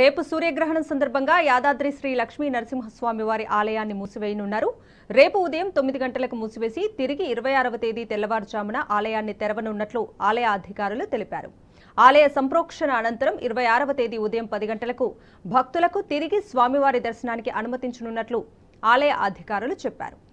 రేపు సూర్యగ్రహణం సందర్భంగా యాదాద్రి శ్రీ లక్ష్మీ నరసింహస్వామి వారి ఆలయాన్ని మూసివేయనున్నారు రేపు ఉదయం తొమ్మిది గంటలకు మూసివేసి తిరిగి ఇరవై ఆరవ తేదీ తెల్లవారుజామున ఆలయాన్ని తెరవనున్నట్లు ఆలయ అధికారులు తెలిపారు ఆలయ సంప్రోక్షణ అనంతరం ఇరవై ఆరవ తేదీ ఉదయం పది గంటలకు భక్తులకు తిరిగి స్వామివారి దర్శనానికి అనుమతించనున్నట్లు ఆలయ అధికారులు చెప్పారు